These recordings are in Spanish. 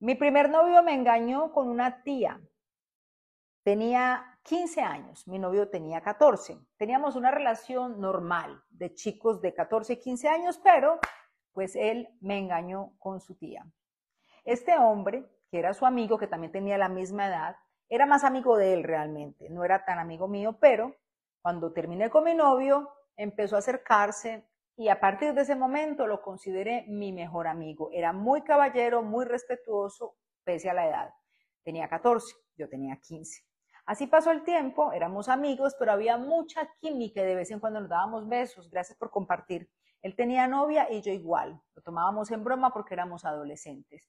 Mi primer novio me engañó con una tía. Tenía 15 años, mi novio tenía 14. Teníamos una relación normal de chicos de 14 y 15 años, pero pues él me engañó con su tía. Este hombre, que era su amigo, que también tenía la misma edad, era más amigo de él realmente, no era tan amigo mío, pero cuando terminé con mi novio, empezó a acercarse y a partir de ese momento lo consideré mi mejor amigo. Era muy caballero, muy respetuoso, pese a la edad. Tenía 14, yo tenía 15. Así pasó el tiempo, éramos amigos, pero había mucha química y de vez en cuando nos dábamos besos. Gracias por compartir. Él tenía novia y yo igual. Lo tomábamos en broma porque éramos adolescentes.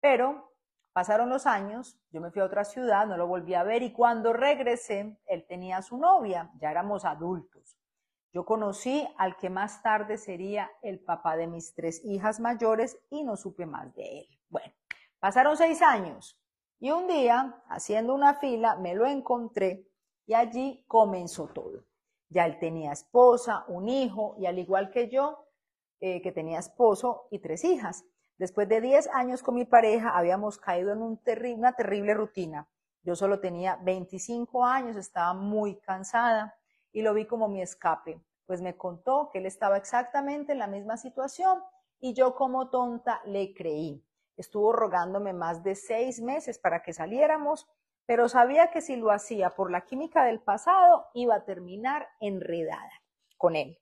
Pero pasaron los años, yo me fui a otra ciudad, no lo volví a ver y cuando regresé, él tenía su novia, ya éramos adultos. Yo conocí al que más tarde sería el papá de mis tres hijas mayores y no supe más de él. Bueno, pasaron seis años y un día, haciendo una fila, me lo encontré y allí comenzó todo. Ya él tenía esposa, un hijo y al igual que yo, eh, que tenía esposo y tres hijas. Después de diez años con mi pareja habíamos caído en una terrible rutina. Yo solo tenía 25 años, estaba muy cansada y lo vi como mi escape. Pues me contó que él estaba exactamente en la misma situación y yo como tonta le creí. Estuvo rogándome más de seis meses para que saliéramos, pero sabía que si lo hacía por la química del pasado iba a terminar enredada con él.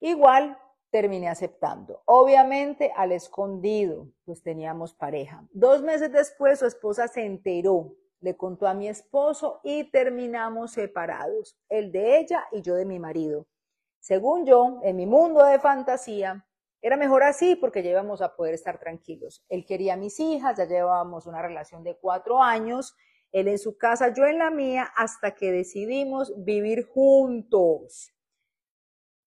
Igual terminé aceptando. Obviamente al escondido, pues teníamos pareja. Dos meses después su esposa se enteró le contó a mi esposo y terminamos separados, el de ella y yo de mi marido. Según yo, en mi mundo de fantasía, era mejor así porque ya íbamos a poder estar tranquilos. Él quería mis hijas, ya llevábamos una relación de cuatro años, él en su casa, yo en la mía, hasta que decidimos vivir juntos.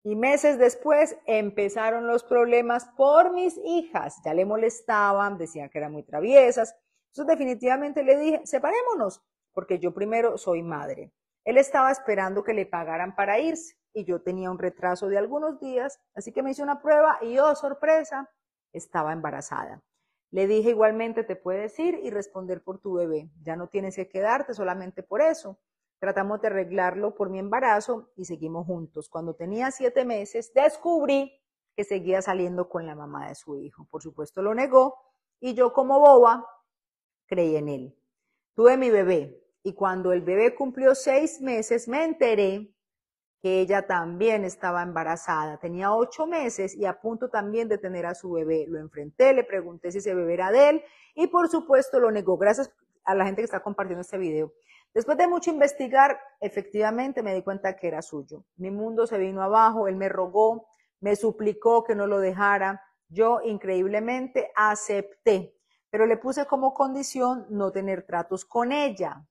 Y meses después empezaron los problemas por mis hijas. Ya le molestaban, decían que eran muy traviesas, entonces definitivamente le dije, separémonos, porque yo primero soy madre. Él estaba esperando que le pagaran para irse y yo tenía un retraso de algunos días, así que me hice una prueba y oh, sorpresa, estaba embarazada. Le dije igualmente, te puedes ir y responder por tu bebé. Ya no tienes que quedarte solamente por eso. Tratamos de arreglarlo por mi embarazo y seguimos juntos. Cuando tenía siete meses, descubrí que seguía saliendo con la mamá de su hijo. Por supuesto, lo negó y yo como boba creí en él. Tuve mi bebé y cuando el bebé cumplió seis meses me enteré que ella también estaba embarazada. Tenía ocho meses y a punto también de tener a su bebé. Lo enfrenté, le pregunté si ese bebé era de él y por supuesto lo negó. Gracias a la gente que está compartiendo este video. Después de mucho investigar, efectivamente me di cuenta que era suyo. Mi mundo se vino abajo, él me rogó, me suplicó que no lo dejara. Yo increíblemente acepté pero le puse como condición no tener tratos con ella.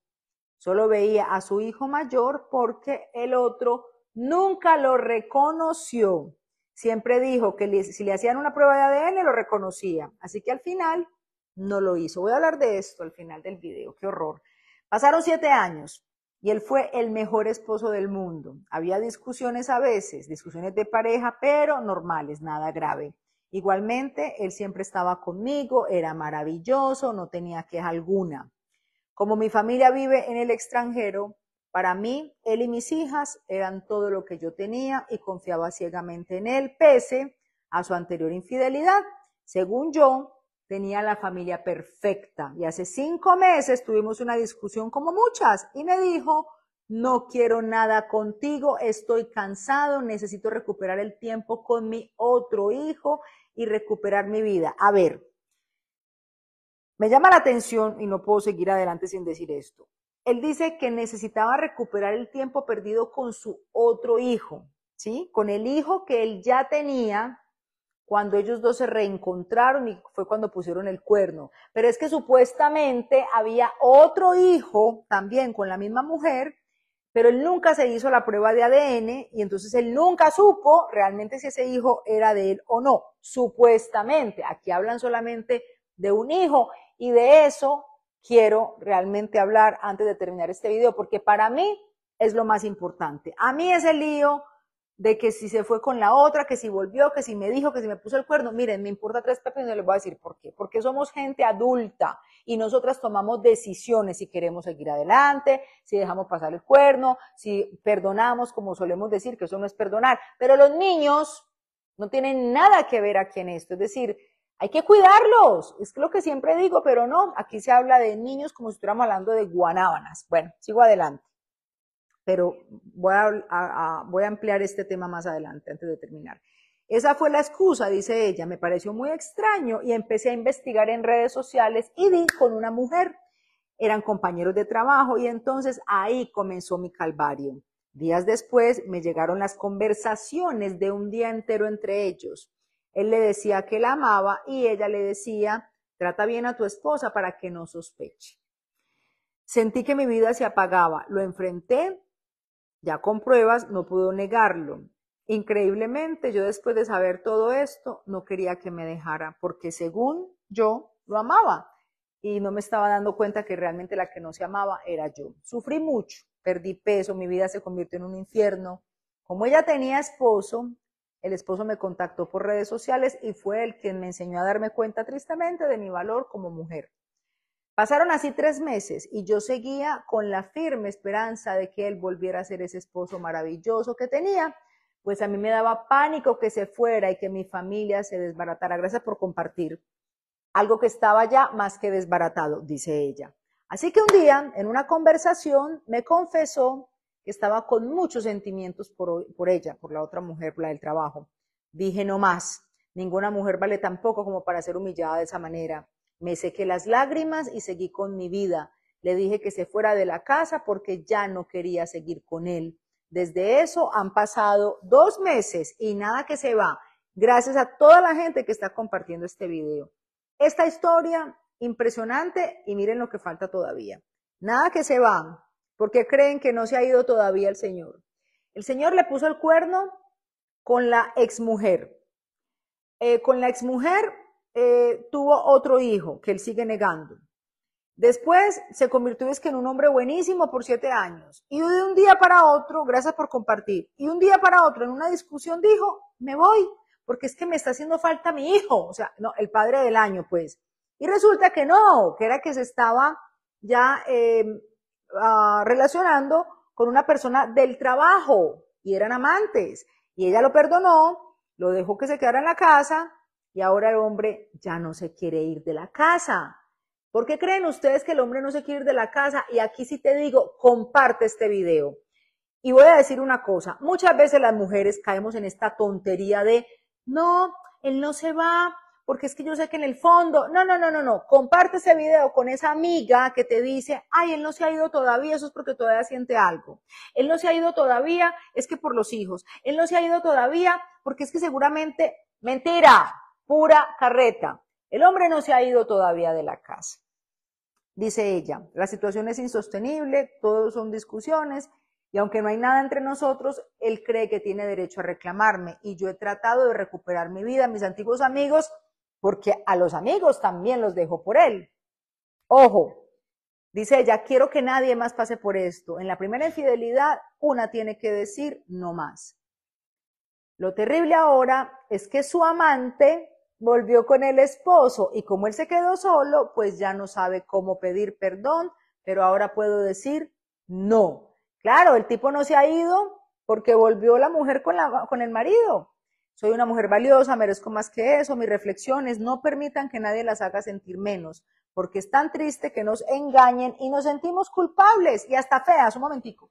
Solo veía a su hijo mayor porque el otro nunca lo reconoció. Siempre dijo que si le hacían una prueba de ADN lo reconocía. Así que al final no lo hizo. Voy a hablar de esto al final del video. Qué horror. Pasaron siete años y él fue el mejor esposo del mundo. Había discusiones a veces, discusiones de pareja, pero normales, nada grave. Igualmente, él siempre estaba conmigo, era maravilloso, no tenía queja alguna. Como mi familia vive en el extranjero, para mí, él y mis hijas eran todo lo que yo tenía y confiaba ciegamente en él, pese a su anterior infidelidad. Según yo, tenía la familia perfecta y hace cinco meses tuvimos una discusión como muchas y me dijo, no quiero nada contigo, estoy cansado, necesito recuperar el tiempo con mi otro hijo y recuperar mi vida. A ver, me llama la atención y no puedo seguir adelante sin decir esto. Él dice que necesitaba recuperar el tiempo perdido con su otro hijo, ¿sí? Con el hijo que él ya tenía cuando ellos dos se reencontraron y fue cuando pusieron el cuerno. Pero es que supuestamente había otro hijo también con la misma mujer pero él nunca se hizo la prueba de ADN y entonces él nunca supo realmente si ese hijo era de él o no, supuestamente. Aquí hablan solamente de un hijo y de eso quiero realmente hablar antes de terminar este video, porque para mí es lo más importante. A mí es el lío de que si se fue con la otra, que si volvió, que si me dijo, que si me puso el cuerno. Miren, me importa tres pepinos y no les voy a decir por qué. Porque somos gente adulta y nosotras tomamos decisiones si queremos seguir adelante, si dejamos pasar el cuerno, si perdonamos, como solemos decir, que eso no es perdonar. Pero los niños no tienen nada que ver aquí en esto. Es decir, hay que cuidarlos. Es lo que siempre digo, pero no, aquí se habla de niños como si estuviéramos hablando de guanábanas. Bueno, sigo adelante pero voy a, ampliar este tema más adelante antes de terminar. Esa fue la excusa, dice ella, me pareció muy extraño y empecé a investigar en redes sociales y vi con una mujer, eran compañeros de trabajo y entonces ahí comenzó mi calvario. Días después me llegaron las conversaciones de un día entero entre ellos. Él le decía que la amaba y ella le decía, trata bien a tu esposa para que no sospeche. Sentí que mi vida se apagaba, lo enfrenté ya con pruebas no pudo negarlo. Increíblemente, yo después de saber todo esto, no quería que me dejara, porque según yo lo amaba y no me estaba dando cuenta que realmente la que no se amaba era yo. Sufrí mucho, perdí peso, mi vida se convirtió en un infierno. Como ella tenía esposo, el esposo me contactó por redes sociales y fue el quien me enseñó a darme cuenta tristemente de mi valor como mujer. Pasaron así tres meses y yo seguía con la firme esperanza de que él volviera a ser ese esposo maravilloso que tenía, pues a mí me daba pánico que se fuera y que mi familia se desbaratara. Gracias por compartir algo que estaba ya más que desbaratado, dice ella. Así que un día, en una conversación, me confesó que estaba con muchos sentimientos por, ella, por la otra mujer, por la del trabajo. Dije, no más, ninguna mujer vale tan poco como para ser humillada de esa manera. Me sequé las lágrimas y seguí con mi vida. Le dije que se fuera de la casa porque ya no quería seguir con él. Desde eso han pasado dos meses y nada que se va. Gracias a toda la gente que está compartiendo este video. Esta historia impresionante y miren lo que falta todavía. Nada que se va, porque creen que no se ha ido todavía el Señor. El Señor le puso el cuerno con la exmujer. Eh, con la exmujer eh, tuvo otro hijo que él sigue negando. Después se convirtió es que en un hombre buenísimo por siete años. Y de un día para otro, gracias por compartir, y un día para otro en una discusión dijo, me voy, porque es que me está haciendo falta mi hijo, o sea, no, el padre del año, pues. Y resulta que no, que era que se estaba ya em, ah, relacionando con una persona del trabajo y eran amantes. Y ella lo perdonó, lo dejó que se quedara en la casa y ahora el hombre ya no se quiere ir de la casa. ¿Por qué creen ustedes que el hombre no se quiere ir de la casa? Y aquí sí te digo, comparte este video. Y voy a decir una cosa, muchas veces las mujeres caemos en esta tontería de, no, él no se va, porque es que yo sé que en el fondo, no, no, no, no, no, comparte ese video con esa amiga que te dice, ay, él no se ha ido todavía, eso es porque todavía siente algo. Él no se ha ido todavía, es que por los hijos. Él no se ha ido todavía, porque es que seguramente, mentira, pura carreta. El hombre no se ha ido todavía de la casa. Dice ella, la situación es insostenible, todos son discusiones, y aunque no hay nada entre nosotros, él cree que tiene derecho a reclamarme. Y yo he tratado de recuperar mi vida, mis antiguos amigos, porque a los amigos también los dejo por él. Ojo, dice ella, quiero que nadie más pase por esto. En la primera infidelidad, una tiene que decir no más. Lo terrible ahora es que su amante volvió con el esposo y como él se quedó solo, pues ya no sabe cómo pedir perdón, pero ahora puedo decir no. Claro, el tipo no se ha ido porque volvió la mujer con, el marido. Soy una mujer valiosa, merezco más que eso. Mis reflexiones no permitan que nadie las haga sentir menos, porque es tan triste que nos engañen y nos sentimos culpables y hasta feas. Un momentico.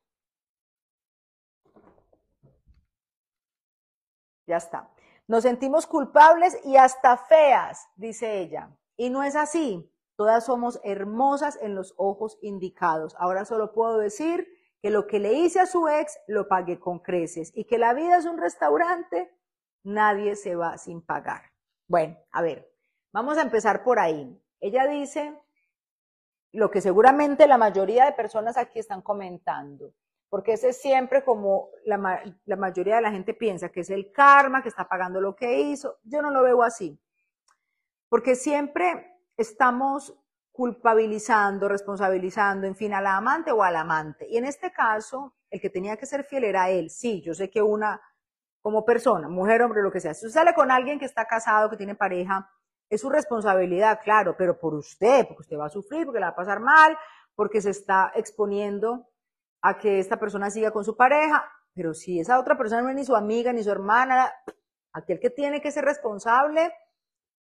Ya está. Nos sentimos culpables y hasta feas, dice ella. Y no es así. Todas somos hermosas en los ojos indicados. Ahora solo puedo decir que lo que le hice a su ex lo pagué con creces y que la vida es un restaurante, nadie se va sin pagar. Bueno, a ver, vamos a empezar por ahí. Ella dice lo que seguramente la mayoría de personas aquí están comentando porque ese es siempre como la, mayoría de la gente piensa que es el karma, que está pagando lo que hizo. Yo no lo veo así, porque siempre estamos culpabilizando, responsabilizando, en fin, a la amante o al amante. Y en este caso, el que tenía que ser fiel era él. Sí, yo sé que una, como persona, mujer, hombre, lo que sea, si usted sale con alguien que está casado, que tiene pareja, es su responsabilidad, claro, pero por usted, porque usted va a sufrir, porque le va a pasar mal, porque se está exponiendo a que esta persona siga con su pareja, pero si esa otra persona no es ni su amiga, ni su hermana, aquel que tiene que ser responsable,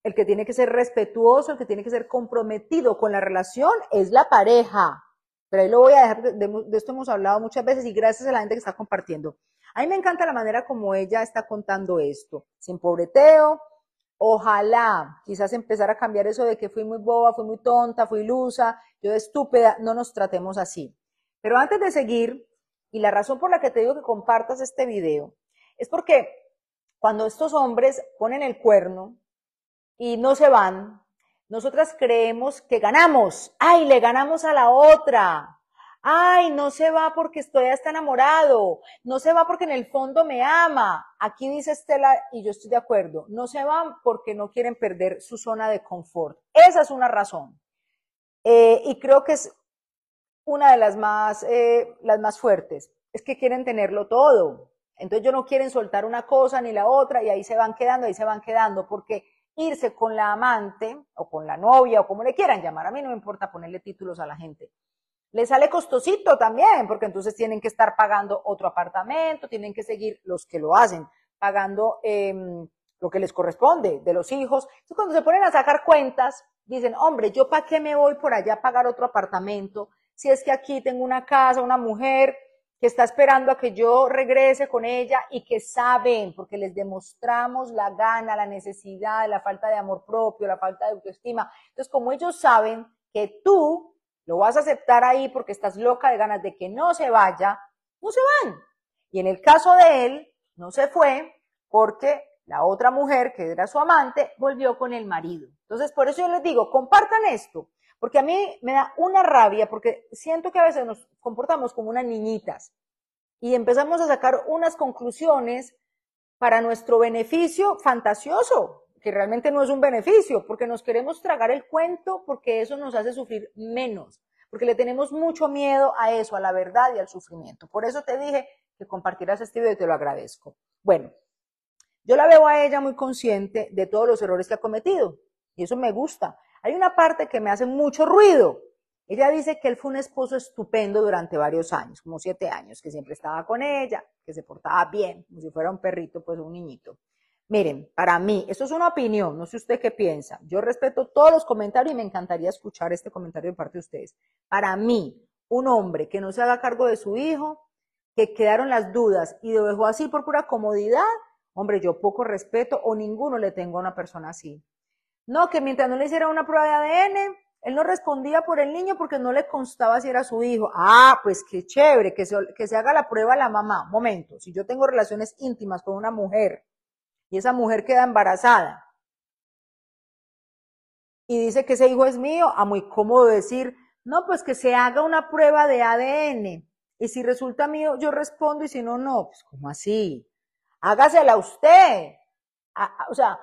el que tiene que ser respetuoso, el que tiene que ser comprometido con la relación es la pareja. Pero ahí lo voy a dejar, de, esto hemos hablado muchas veces y gracias a la gente que está compartiendo. A mí me encanta la manera como ella está contando esto, sin pobreteo. Ojalá quizás empezar a cambiar eso de que fui muy boba, fui muy tonta, fui ilusa, yo estúpida, no nos tratemos así. Pero antes de seguir, y la razón por la que te digo que compartas este video, es porque cuando estos hombres ponen el cuerno y no se van, nosotras creemos que ganamos. ¡Ay, le ganamos a la otra! ¡Ay, no se va porque estoy hasta enamorado! No se va porque en el fondo me ama. Aquí dice Estela, y yo estoy de acuerdo, no se van porque no quieren perder su zona de confort. Esa es una razón. Eh, y creo que es una de las más, eh, las más fuertes, es que quieren tenerlo todo. Entonces ellos no quieren soltar una cosa ni la otra y ahí se van quedando, ahí se van quedando, porque irse con la amante o con la novia o como le quieran llamar, a mí no me importa ponerle títulos a la gente. Le sale costosito también, porque entonces tienen que estar pagando otro apartamento, tienen que seguir los que lo hacen, pagando em, lo que les corresponde de los hijos. cuando se ponen a sacar cuentas, dicen, hombre, yo para qué me voy por allá a pagar otro apartamento si es que aquí tengo una casa, una mujer que está esperando a que yo regrese con ella y que saben, porque les demostramos la gana, la necesidad, la falta de amor propio, la falta de autoestima. Entonces, como ellos saben que tú lo vas a aceptar ahí porque estás loca de ganas de que no se vaya, no se van. Y en el caso de él, no se fue porque la otra mujer, que era su amante, volvió con el marido. Entonces, por eso yo les digo, compartan esto. Porque a mí me da una rabia, porque siento que a veces nos comportamos como unas niñitas y empezamos a sacar unas conclusiones para nuestro beneficio fantasioso, que realmente no es un beneficio, porque nos queremos tragar el cuento, porque eso nos hace sufrir menos, porque le tenemos mucho miedo a eso, a la verdad y al sufrimiento. Por eso te dije que compartieras este video y te lo agradezco. Bueno, yo la veo a ella muy consciente de todos los errores que ha cometido, y eso me gusta, hay una parte que me hace mucho ruido. Ella dice que él fue un esposo estupendo durante varios años, como siete años, que siempre estaba con ella, que se portaba bien, como si fuera un perrito, pues un niñito. Miren, para mí, esto es una opinión, no sé usted qué piensa. Yo respeto todos los comentarios y me encantaría escuchar este comentario de parte de ustedes. Para mí, un hombre que no se haga cargo de su hijo, que quedaron las dudas y lo dejó así por pura comodidad, hombre, yo poco respeto o ninguno le tengo a una persona así. No, que mientras no le hiciera una prueba de ADN, él no respondía por el niño porque no le constaba si era su hijo. Ah, pues qué chévere, que se, que se haga la prueba la mamá. Momento, si yo tengo relaciones íntimas con una mujer y esa mujer queda embarazada y dice que ese hijo es mío, a ah, muy cómodo decir, no, pues que se haga una prueba de ADN y si resulta mío, yo respondo y si no, no. Pues, ¿cómo así? Hágasela usted. A, ah, ah, o sea,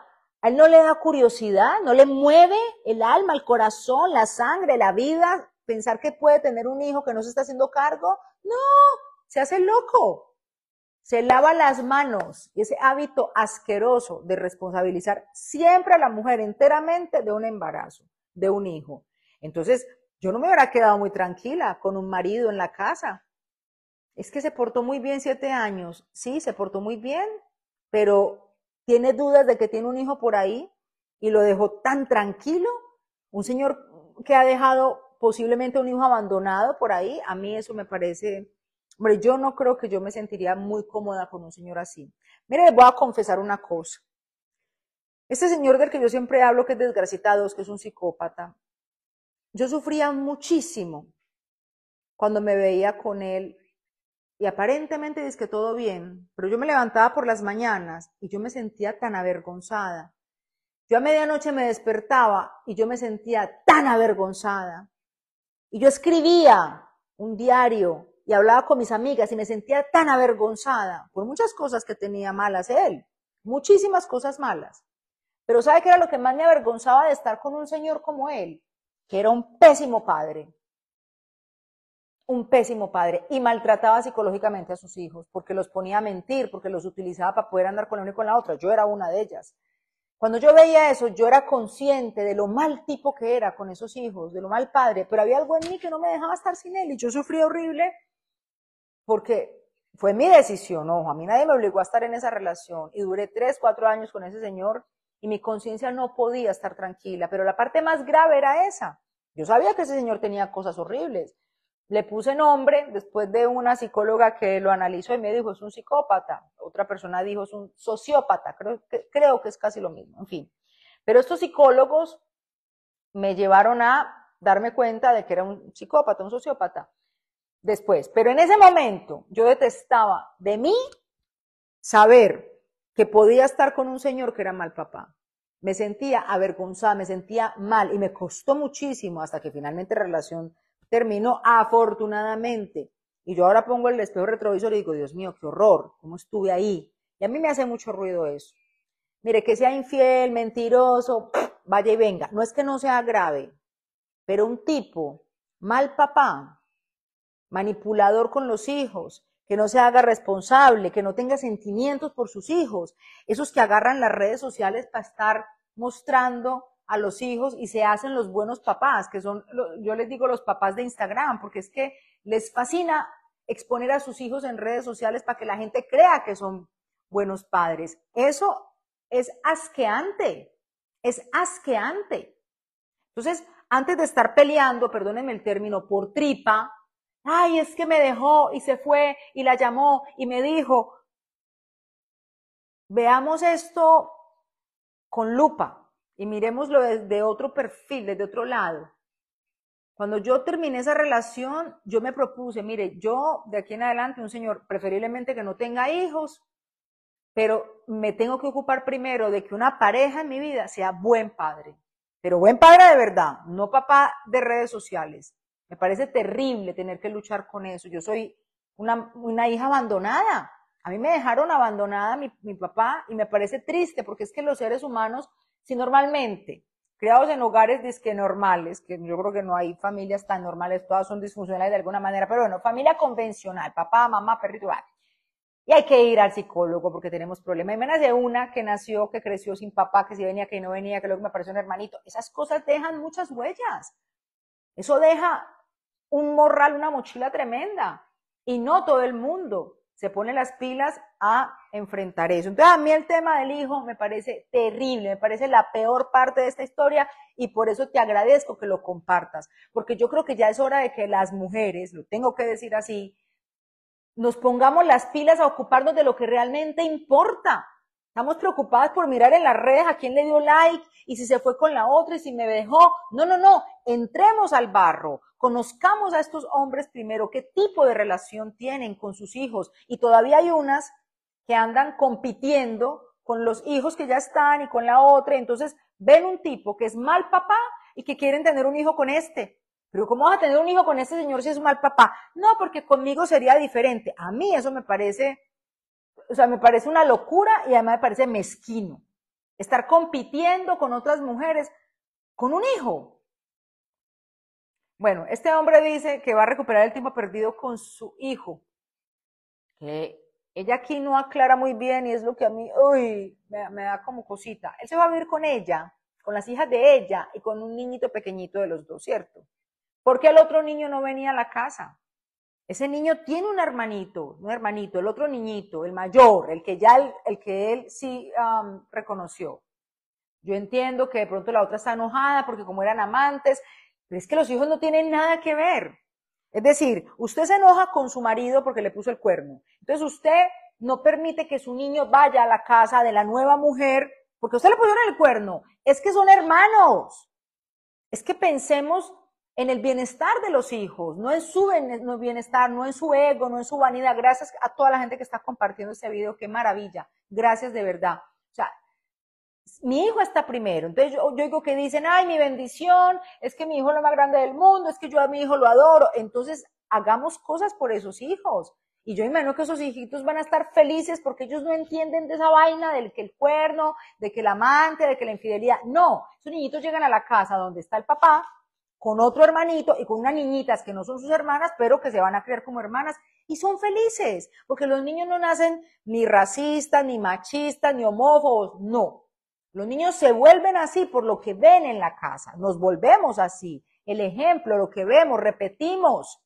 a él no le da curiosidad, no le mueve el alma, el corazón, la sangre, la vida, pensar que puede tener un hijo que no se está haciendo cargo. No, se hace loco. Se lava las manos y ese hábito asqueroso de responsabilizar siempre a la mujer enteramente de un embarazo, de un hijo. Entonces, yo no me hubiera quedado muy tranquila con un marido en la casa. Es que se portó muy bien siete años. Sí, se portó muy bien, pero tiene dudas de que tiene un hijo por ahí y lo dejó tan tranquilo, un señor que ha dejado posiblemente un hijo abandonado por ahí, a mí eso me parece, hombre, yo no creo que yo me sentiría muy cómoda con un señor así. Mire, les voy a confesar una cosa. Este señor del que yo siempre hablo, que es desgracitado, que es un psicópata, yo sufría muchísimo cuando me veía con él y aparentemente dice que todo bien, pero yo me levantaba por las mañanas y yo me sentía tan avergonzada. Yo a medianoche me despertaba y yo me sentía tan avergonzada. Y yo escribía un diario y hablaba con mis amigas y me sentía tan avergonzada por muchas cosas que tenía malas él, muchísimas cosas malas. Pero ¿sabe qué era lo que más me avergonzaba de estar con un señor como él? Que era un pésimo padre un pésimo padre y maltrataba psicológicamente a sus hijos porque los ponía a mentir, porque los utilizaba para poder andar con la una y con la otra. Yo era una de ellas. Cuando yo veía eso, yo era consciente de lo mal tipo que era con esos hijos, de lo mal padre, pero había algo en mí que no me dejaba estar sin él y yo sufrí horrible porque fue mi decisión, ojo, a mí nadie me obligó a estar en esa relación y duré tres, cuatro años con ese señor y mi conciencia no podía estar tranquila, pero la parte más grave era esa. Yo sabía que ese señor tenía cosas horribles, le puse nombre después de una psicóloga que lo analizó y me dijo es un psicópata. Otra persona dijo es un sociópata. Creo que, creo que es casi lo mismo, en fin. Pero estos psicólogos me llevaron a darme cuenta de que era un psicópata, un sociópata. Después, pero en ese momento yo detestaba de mí saber que podía estar con un señor que era mal papá. Me sentía avergonzada, me sentía mal y me costó muchísimo hasta que finalmente relación terminó afortunadamente. Y yo ahora pongo el espejo retrovisor y digo, Dios mío, qué horror, cómo estuve ahí. Y a mí me hace mucho ruido eso. Mire, que sea infiel, mentiroso, vaya y venga. No es que no sea grave, pero un tipo mal papá, manipulador con los hijos, que no se haga responsable, que no tenga sentimientos por sus hijos, esos que agarran las redes sociales para estar mostrando a los hijos y se hacen los buenos papás, que son, yo les digo los papás de Instagram, porque es que les fascina exponer a sus hijos en redes sociales para que la gente crea que son buenos padres. Eso es asqueante, es asqueante. Entonces, antes de estar peleando, perdónenme el término, por tripa, ay, es que me dejó y se fue y la llamó y me dijo, veamos esto con lupa, y miremoslo desde otro perfil, desde otro lado. Cuando yo terminé esa relación, yo me propuse, mire, yo de aquí en adelante, un señor preferiblemente que no tenga hijos, pero me tengo que ocupar primero de que una pareja en mi vida sea buen padre, pero buen padre de verdad, no papá de redes sociales. Me parece terrible tener que luchar con eso. Yo soy una, una hija abandonada. A mí me dejaron abandonada mi, mi papá y me parece triste porque es que los seres humanos si normalmente criados en hogares disque normales, que yo creo que no hay familias tan normales, todas son disfuncionales de alguna manera, pero bueno, familia convencional, papá, mamá, perrito, Y hay que ir al psicólogo porque tenemos problemas. Y menos de una que nació, que creció sin papá, que si venía, que no venía, que luego me apareció un hermanito. Esas cosas dejan muchas huellas. Eso deja un morral, una mochila tremenda. Y no todo el mundo se pone las pilas a enfrentar eso. Entonces, a mí el tema del hijo me parece terrible, me parece la peor parte de esta historia y por eso te agradezco que lo compartas, porque yo creo que ya es hora de que las mujeres, lo tengo que decir así, nos pongamos las pilas a ocuparnos de lo que realmente importa, Estamos preocupadas por mirar en las redes a quién le dio like y si se fue con la otra y si me dejó. No, no, no. Entremos al barro. Conozcamos a estos hombres primero qué tipo de relación tienen con sus hijos. Y todavía hay unas que andan compitiendo con los hijos que ya están y con la otra. Entonces ven un tipo que es mal papá y que quieren tener un hijo con este. Pero ¿cómo vas a tener un hijo con este señor si es mal papá? No, porque conmigo sería diferente. A mí eso me parece o sea, me parece una locura y además me parece mezquino. Estar compitiendo con otras mujeres, con un hijo. Bueno, este hombre dice que va a recuperar el tiempo perdido con su hijo. Que ella aquí no aclara muy bien y es lo que a mí, uy, me, da como cosita. Él se va a vivir con ella, con las hijas de ella y con un niñito pequeñito de los dos, ¿cierto? ¿por qué el otro niño no venía a la casa. Ese niño tiene un hermanito, un hermanito, el otro niñito, el mayor, el que ya el, que él sí reconoció. Yo entiendo que de pronto la otra está enojada porque como eran amantes, pero es que los hijos no tienen nada que ver. Es decir, usted se enoja con su marido porque le puso el cuerno. Entonces usted no permite que su niño vaya a la casa de la nueva mujer porque usted le pusieron el cuerno. Es que son hermanos. Es que pensemos en el bienestar de los hijos, no en su bienestar, no en su ego, no en su vanidad. Gracias a toda la gente que está compartiendo este video, qué maravilla. Gracias de verdad. O sea, mi hijo está primero. Entonces yo, digo que dicen, ay, mi bendición, es que mi hijo es lo más grande del mundo, es que yo a mi hijo lo adoro. Entonces hagamos cosas por esos hijos. Y yo imagino que esos hijitos van a estar felices porque ellos no entienden de esa vaina del que el cuerno, de que el amante, de que la infidelidad. No, esos niñitos llegan a la casa donde está el papá con otro hermanito y con unas niñitas que no son sus hermanas, pero que se van a creer como hermanas y son felices, porque los niños no nacen ni racistas, ni machistas, ni homófobos, no. Los niños se vuelven así por lo que ven en la casa, nos volvemos así. El ejemplo, lo que vemos, repetimos.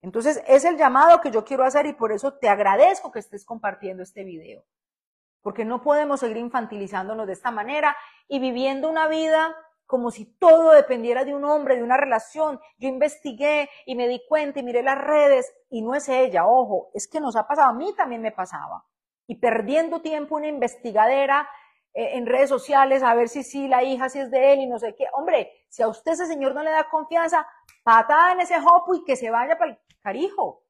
Entonces, es el llamado que yo quiero hacer y por eso te agradezco que estés compartiendo este video. Porque no podemos seguir infantilizándonos de esta manera y viviendo una vida como si todo dependiera de un hombre, de una relación. Yo investigué y me di cuenta y miré las redes y no es ella, ojo, es que nos ha pasado, a mí también me pasaba. Y perdiendo tiempo una investigadera eh, en redes sociales a ver si sí, la hija, si es de él y no sé qué. Hombre, si a usted ese señor no le da confianza, patada en ese hopo y que se vaya para el carijo.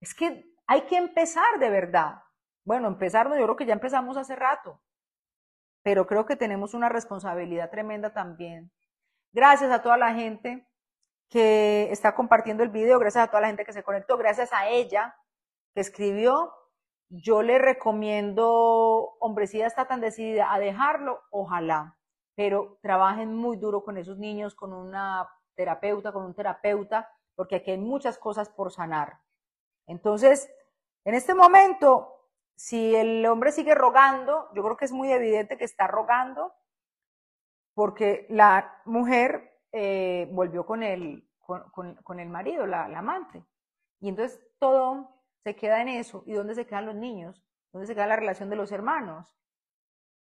Es que hay que empezar de verdad. Bueno, empezar, yo creo que ya empezamos hace rato pero creo que tenemos una responsabilidad tremenda también. Gracias a toda la gente que está compartiendo el video, gracias a toda la gente que se conectó, gracias a ella que escribió. Yo le recomiendo, hombrecida está tan decidida a dejarlo, ojalá, pero trabajen muy duro con esos niños, con una terapeuta, con un terapeuta, porque aquí hay muchas cosas por sanar. Entonces, en este momento si el hombre sigue rogando, yo creo que es muy evidente que está rogando porque la mujer eh, volvió con el, con, el marido, la, la, amante. Y entonces todo se queda en eso. ¿Y dónde se quedan los niños? ¿Dónde se queda la relación de los hermanos?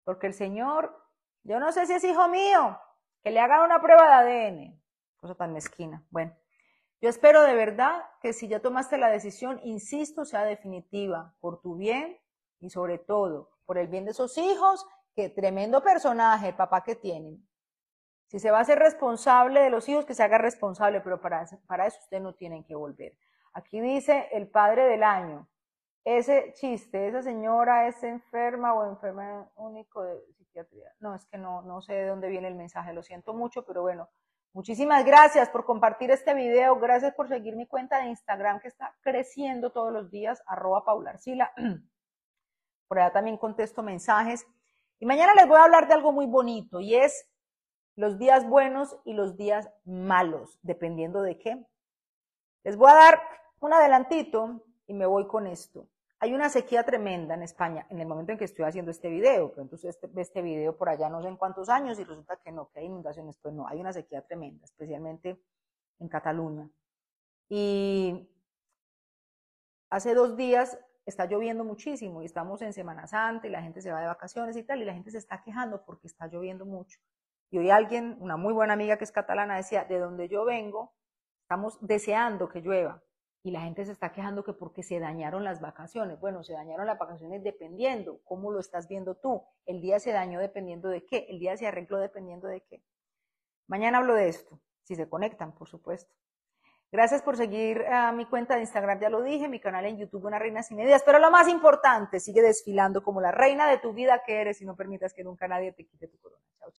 Porque el Señor, yo no sé si es hijo mío, que le haga una prueba de ADN. Cosa tan mezquina. Bueno. Yo espero de verdad que si ya tomaste la decisión, insisto, sea definitiva, por tu bien y sobre todo por el bien de esos hijos, que tremendo personaje, papá que tienen. Si se va a ser responsable de los hijos, que se haga responsable, pero para, para eso ustedes no tienen que volver. Aquí dice el padre del año. Ese chiste, esa señora es enferma o enferma único de psiquiatría. No, es que no, no sé de dónde viene el mensaje, lo siento mucho, pero bueno, Muchísimas gracias por compartir este video, gracias por seguir mi cuenta de Instagram que está creciendo todos los días, arroba paularcila. Por allá también contesto mensajes. Y mañana les voy a hablar de algo muy bonito y es los días buenos y los días malos, dependiendo de qué. Les voy a dar un adelantito y me voy con esto. Hay una sequía tremenda en España en el momento en que estoy haciendo este video. pero entonces este, ve este video por allá no sé en cuántos años y resulta que no, que hay inundaciones. Pues no, hay una sequía tremenda, especialmente en Cataluña. Y hace dos días está lloviendo muchísimo y estamos en Semana Santa y la gente se va de vacaciones y tal, y la gente se está quejando porque está lloviendo mucho. Y hoy alguien, una muy buena amiga que es catalana, decía, de donde yo vengo, estamos deseando que llueva y la gente se está quejando que porque se dañaron las vacaciones. Bueno, se dañaron las vacaciones dependiendo cómo lo estás viendo tú. El día se dañó dependiendo de qué, el día se arregló dependiendo de qué. Mañana hablo de esto, si se conectan, por supuesto. Gracias por seguir a ah, mi cuenta de Instagram, ya lo dije, mi canal en YouTube, Una Reina Sin Medidas. Pero lo más importante, sigue desfilando como la reina de tu vida que eres y no permitas que nunca nadie te quite tu corona. Chao.